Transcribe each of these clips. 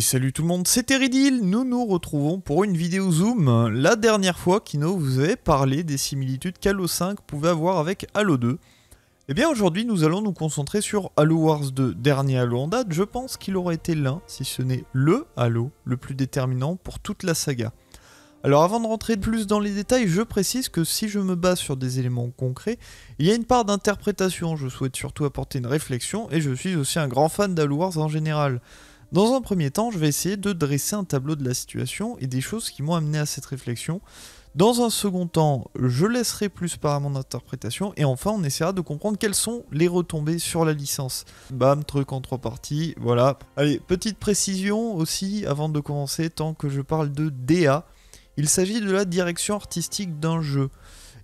salut tout le monde, c'est Eridil, nous nous retrouvons pour une vidéo Zoom. La dernière fois, Kino vous avait parlé des similitudes qu'Halo 5 pouvait avoir avec Halo 2. Et eh bien aujourd'hui, nous allons nous concentrer sur Halo Wars 2, dernier Halo en date. Je pense qu'il aurait été l'un, si ce n'est LE Halo, le plus déterminant pour toute la saga. Alors avant de rentrer plus dans les détails, je précise que si je me base sur des éléments concrets, il y a une part d'interprétation, je souhaite surtout apporter une réflexion, et je suis aussi un grand fan d'Halo Wars en général. Dans un premier temps, je vais essayer de dresser un tableau de la situation et des choses qui m'ont amené à cette réflexion. Dans un second temps, je laisserai plus par à mon interprétation et enfin on essaiera de comprendre quelles sont les retombées sur la licence. Bam, truc en trois parties, voilà. Allez, petite précision aussi avant de commencer, tant que je parle de DA, il s'agit de la direction artistique d'un jeu.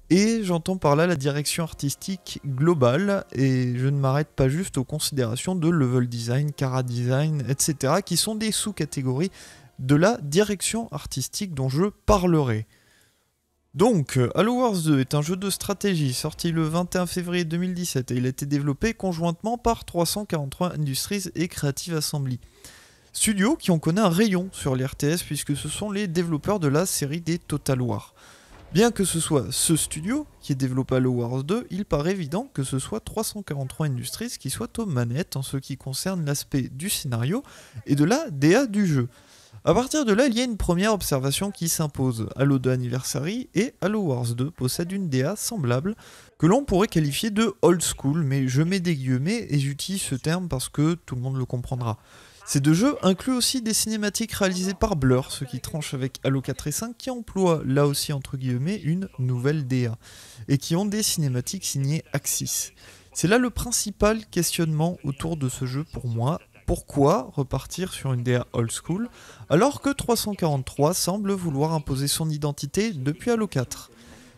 Et j'entends par là la direction artistique globale, et je ne m'arrête pas juste aux considérations de level design, cara design, etc., qui sont des sous-catégories de la direction artistique dont je parlerai. Donc, euh, Halo Wars 2 est un jeu de stratégie sorti le 21 février 2017 et il a été développé conjointement par 343 Industries et Creative Assembly. Studio qui ont connu un rayon sur les RTS puisque ce sont les développeurs de la série des Total War. Bien que ce soit ce studio qui développé Halo Wars 2, il paraît évident que ce soit 343 Industries qui soit aux manettes en ce qui concerne l'aspect du scénario et de la DA du jeu. A partir de là, il y a une première observation qui s'impose. Halo 2 Anniversary et Halo Wars 2 possèdent une DA semblable que l'on pourrait qualifier de old school, mais je mets des guillemets et j'utilise ce terme parce que tout le monde le comprendra. Ces deux jeux incluent aussi des cinématiques réalisées par Blur, ce qui tranche avec Halo 4 et 5 qui emploient là aussi entre guillemets, une nouvelle DA, et qui ont des cinématiques signées Axis. C'est là le principal questionnement autour de ce jeu pour moi. Pourquoi repartir sur une DA old school alors que 343 semble vouloir imposer son identité depuis Halo 4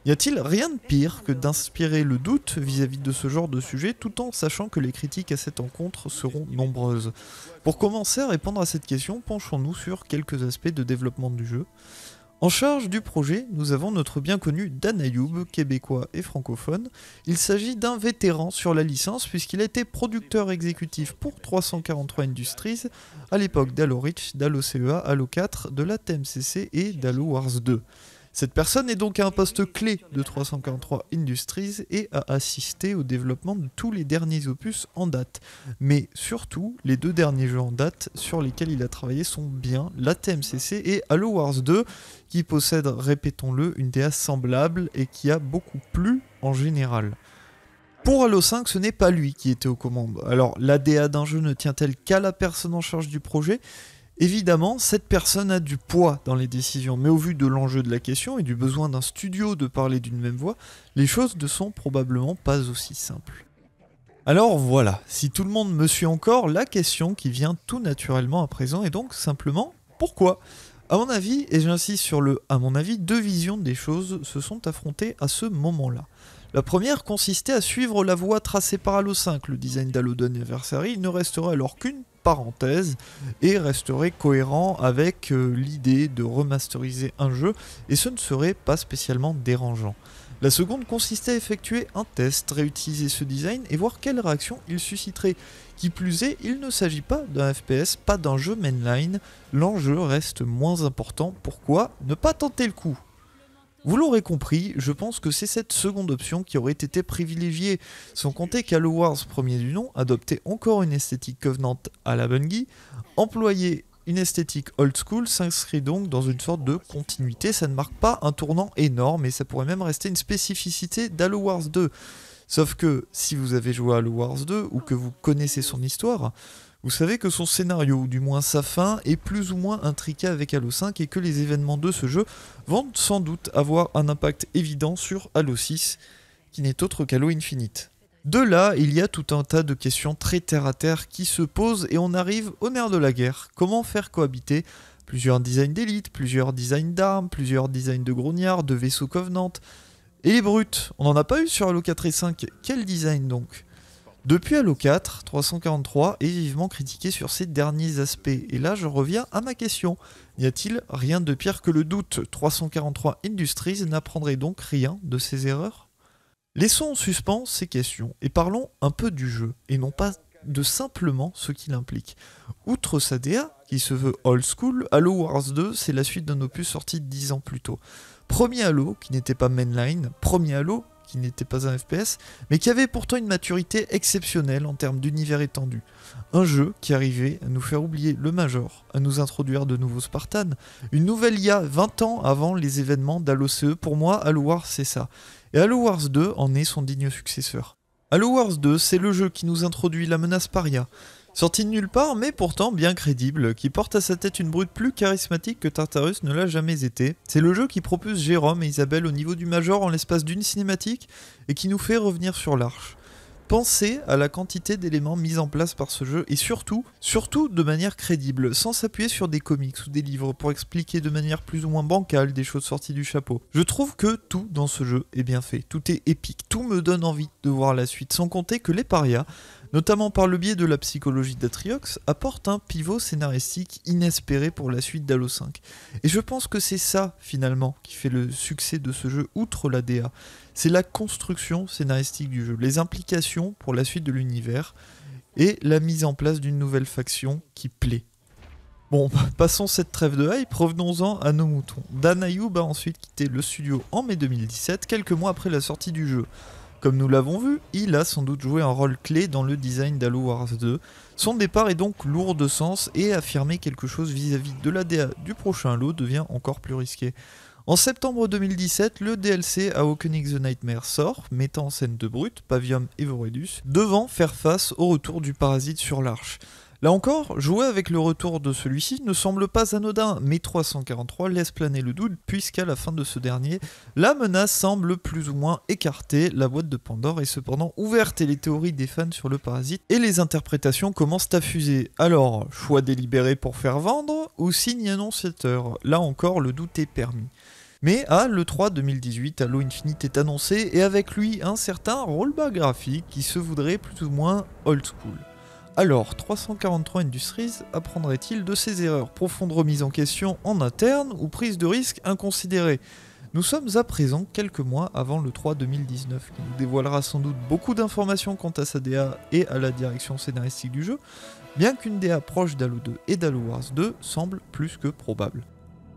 y a-t-il rien de pire que d'inspirer le doute vis-à-vis de ce genre de sujet tout en sachant que les critiques à cette encontre seront nombreuses Pour commencer à répondre à cette question, penchons-nous sur quelques aspects de développement du jeu. En charge du projet, nous avons notre bien connu Dan Ayoub, québécois et francophone. Il s'agit d'un vétéran sur la licence puisqu'il a été producteur exécutif pour 343 Industries à l'époque d'Halo Reach, d'Halo CEA, Halo 4, de la TMCC et d'Halo Wars 2. Cette personne est donc à un poste clé de 343 Industries et a assisté au développement de tous les derniers opus en date. Mais surtout, les deux derniers jeux en date sur lesquels il a travaillé sont bien la TMCC et Halo Wars 2, qui possède, répétons-le, une DA semblable et qui a beaucoup plu en général. Pour Halo 5, ce n'est pas lui qui était aux commandes. Alors, la DA d'un jeu ne tient-elle qu'à la personne en charge du projet Évidemment, cette personne a du poids dans les décisions, mais au vu de l'enjeu de la question et du besoin d'un studio de parler d'une même voix, les choses ne sont probablement pas aussi simples. Alors voilà, si tout le monde me suit encore, la question qui vient tout naturellement à présent est donc simplement pourquoi À mon avis, et j'insiste sur le à mon avis, deux visions des choses se sont affrontées à ce moment-là. La première consistait à suivre la voie tracée par Halo 5, le design d'Halo Anniversary, il ne resterait alors qu'une parenthèse et resterait cohérent avec euh, l'idée de remasteriser un jeu et ce ne serait pas spécialement dérangeant. La seconde consistait à effectuer un test, réutiliser ce design et voir quelle réaction il susciterait. Qui plus est, il ne s'agit pas d'un FPS, pas d'un jeu mainline, l'enjeu reste moins important, pourquoi ne pas tenter le coup vous l'aurez compris, je pense que c'est cette seconde option qui aurait été privilégiée, sans compter qu'Halo Wars premier du nom adoptait encore une esthétique covenante à la Bungie, employait une esthétique old school s'inscrit donc dans une sorte de continuité, ça ne marque pas un tournant énorme et ça pourrait même rester une spécificité d'Halo Wars 2. Sauf que si vous avez joué à Halo Wars 2 ou que vous connaissez son histoire, vous savez que son scénario, ou du moins sa fin, est plus ou moins intriqué avec Halo 5 et que les événements de ce jeu vont sans doute avoir un impact évident sur Halo 6, qui n'est autre qu'Halo Infinite. De là, il y a tout un tas de questions très terre à terre qui se posent et on arrive au nerf de la guerre. Comment faire cohabiter plusieurs designs d'élite, plusieurs designs d'armes, plusieurs designs de grognards, de vaisseaux covenants et les brutes On n'en a pas eu sur Halo 4 et 5. Quel design donc depuis Halo 4, 343 est vivement critiqué sur ses derniers aspects. Et là, je reviens à ma question. N'y a-t-il rien de pire que le doute 343 Industries n'apprendrait donc rien de ses erreurs Laissons en suspens ces questions et parlons un peu du jeu, et non pas de simplement ce qu'il implique. Outre sa DA, qui se veut old school, Halo Wars 2, c'est la suite d'un opus sorti 10 ans plus tôt. Premier Halo qui n'était pas mainline, premier Halo qui n'était pas un FPS, mais qui avait pourtant une maturité exceptionnelle en termes d'univers étendu. Un jeu qui arrivait à nous faire oublier le Major, à nous introduire de nouveaux Spartans, une nouvelle IA 20 ans avant les événements d'Halo e. Pour moi, Halo Wars, c'est ça. Et Halo Wars 2 en est son digne successeur. Halo Wars 2, c'est le jeu qui nous introduit la menace paria, Sorti de nulle part, mais pourtant bien crédible, qui porte à sa tête une brute plus charismatique que Tartarus ne l'a jamais été. C'est le jeu qui propose Jérôme et Isabelle au niveau du Major en l'espace d'une cinématique et qui nous fait revenir sur l'Arche. Pensez à la quantité d'éléments mis en place par ce jeu et surtout, surtout de manière crédible, sans s'appuyer sur des comics ou des livres pour expliquer de manière plus ou moins bancale des choses sorties du chapeau. Je trouve que tout dans ce jeu est bien fait, tout est épique, tout me donne envie de voir la suite, sans compter que les parias notamment par le biais de la psychologie d'Atriox, apporte un pivot scénaristique inespéré pour la suite d'Halo 5. Et je pense que c'est ça, finalement, qui fait le succès de ce jeu, outre la DA. C'est la construction scénaristique du jeu, les implications pour la suite de l'univers, et la mise en place d'une nouvelle faction qui plaît. Bon, passons cette trêve de hype, revenons-en à nos moutons. Dan Ayoub a ensuite quitté le studio en mai 2017, quelques mois après la sortie du jeu. Comme nous l'avons vu, il a sans doute joué un rôle clé dans le design d'Halo Wars 2. Son départ est donc lourd de sens et affirmer quelque chose vis-à-vis de la DA du prochain lot devient encore plus risqué. En septembre 2017, le DLC Awakening the Nightmare sort, mettant en scène de brut Pavium et Voredus, devant faire face au retour du parasite sur l'Arche. Là encore, jouer avec le retour de celui-ci ne semble pas anodin, mais 343 laisse planer le doute puisqu'à la fin de ce dernier, la menace semble plus ou moins écartée, la boîte de Pandore est cependant ouverte et les théories des fans sur le parasite et les interprétations commencent à fuser. Alors, choix délibéré pour faire vendre ou signe annonciateur Là encore, le doute est permis. Mais à l'E3 2018, Halo Infinite est annoncé et avec lui un certain rollback graphique qui se voudrait plus ou moins old school. Alors, 343 Industries apprendrait-il de ses erreurs Profonde remise en question en interne ou prise de risque inconsidérée nous sommes à présent quelques mois avant le 3 2019, qui nous dévoilera sans doute beaucoup d'informations quant à sa DA et à la direction scénaristique du jeu, bien qu'une DA proche d'Halo 2 et d'Halo Wars 2 semble plus que probable.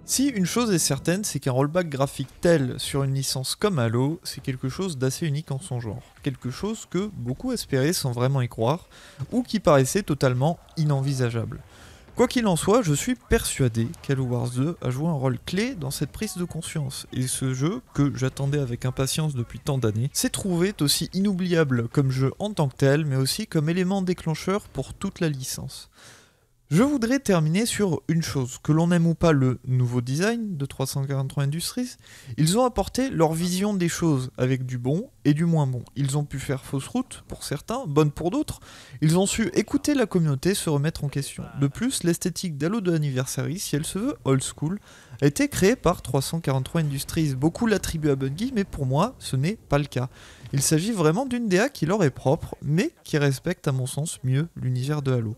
Si une chose est certaine, c'est qu'un rollback graphique tel sur une licence comme Halo, c'est quelque chose d'assez unique en son genre. Quelque chose que beaucoup espéraient sans vraiment y croire, ou qui paraissait totalement inenvisageable. Quoi qu'il en soit, je suis persuadé qu'Halo Wars 2 a joué un rôle clé dans cette prise de conscience, et ce jeu, que j'attendais avec impatience depuis tant d'années, s'est trouvé aussi inoubliable comme jeu en tant que tel, mais aussi comme élément déclencheur pour toute la licence. Je voudrais terminer sur une chose. Que l'on aime ou pas le nouveau design de 343 Industries, ils ont apporté leur vision des choses avec du bon et du moins bon. Ils ont pu faire fausse route pour certains, bonne pour d'autres. Ils ont su écouter la communauté se remettre en question. De plus, l'esthétique d'Halo de Anniversary, si elle se veut old school, a été créée par 343 Industries. Beaucoup l'attribuent à Bungie, mais pour moi, ce n'est pas le cas. Il s'agit vraiment d'une DA qui leur est propre, mais qui respecte à mon sens mieux l'univers de Halo.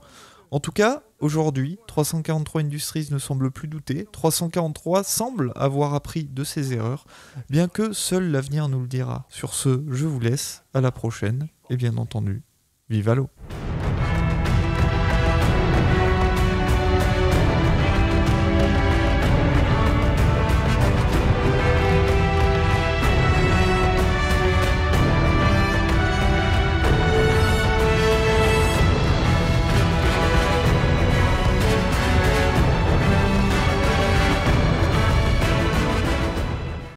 En tout cas, aujourd'hui, 343 Industries ne semble plus douter. 343 semble avoir appris de ses erreurs, bien que seul l'avenir nous le dira. Sur ce, je vous laisse, à la prochaine, et bien entendu, vive l'eau